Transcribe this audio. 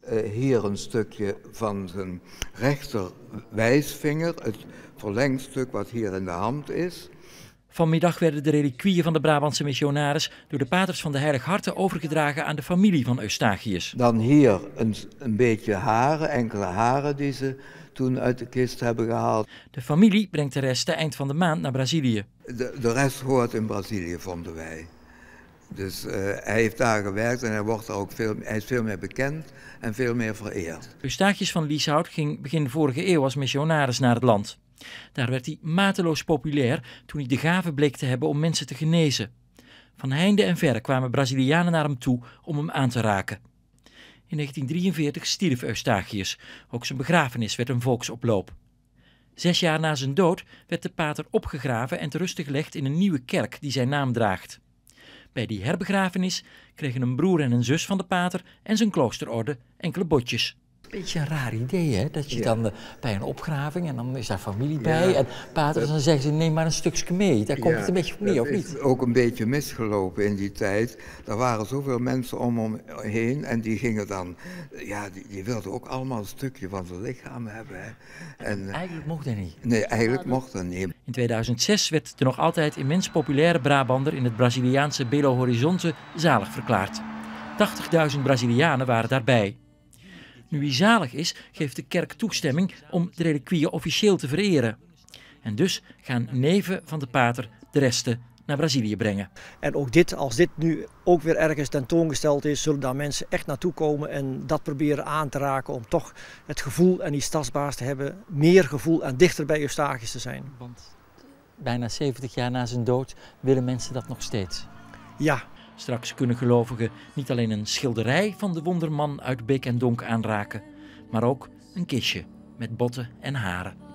Eh, hier een stukje van zijn rechter wijsvinger, het verlengstuk wat hier in de hand is. Vanmiddag werden de reliquieën van de Brabantse missionaris door de paters van de Heilig Harten overgedragen aan de familie van Eustachius. Dan hier een, een beetje haren, enkele haren die ze toen uit de kist hebben gehaald. De familie brengt de resten eind van de maand naar Brazilië. De, de rest hoort in Brazilië, vonden wij. Dus eh, hij heeft daar gewerkt en hij, wordt er ook veel, hij is veel meer bekend en veel meer vereerd. Eustachius van Lieshout ging begin vorige eeuw als missionaris naar het land. Daar werd hij mateloos populair toen hij de gave bleek te hebben om mensen te genezen. Van heinde en verre kwamen Brazilianen naar hem toe om hem aan te raken. In 1943 stierf Eustachius. Ook zijn begrafenis werd een volksoploop. Zes jaar na zijn dood werd de pater opgegraven en ter gelegd in een nieuwe kerk die zijn naam draagt. Bij die herbegrafenis kregen een broer en een zus van de pater en zijn kloosterorde enkele botjes. Beetje een raar idee, hè? Dat je dan eh, bij een opgraving en dan is daar familie bij. En paters, dan zeggen ze, neem maar een stukje mee. Daar komt het een beetje mee, of niet? is ook een beetje misgelopen in die tijd. Er waren zoveel mensen om hem heen en die gingen dan... Ja, die, wilden ook allemaal een stukje van zijn lichaam hebben, hè? En, eh, eigenlijk mocht dat niet. Nee, eigenlijk mocht dat niet. In 2006 werd de nog altijd immens populaire Brabander in het Braziliaanse Belo Horizonte zalig verklaard. 80.000 Brazilianen waren daarbij. Nu hij zalig is, geeft de kerk toestemming om de reliquieën officieel te vereren. En dus gaan neven van de pater de resten naar Brazilië brengen. En ook dit, als dit nu ook weer ergens tentoongesteld is, zullen daar mensen echt naartoe komen en dat proberen aan te raken om toch het gevoel en die stadsbaas te hebben, meer gevoel en dichter bij Eustachius te zijn. Want bijna 70 jaar na zijn dood willen mensen dat nog steeds. Ja, Straks kunnen gelovigen niet alleen een schilderij van de wonderman uit Beek en Donk aanraken, maar ook een kistje met botten en haren.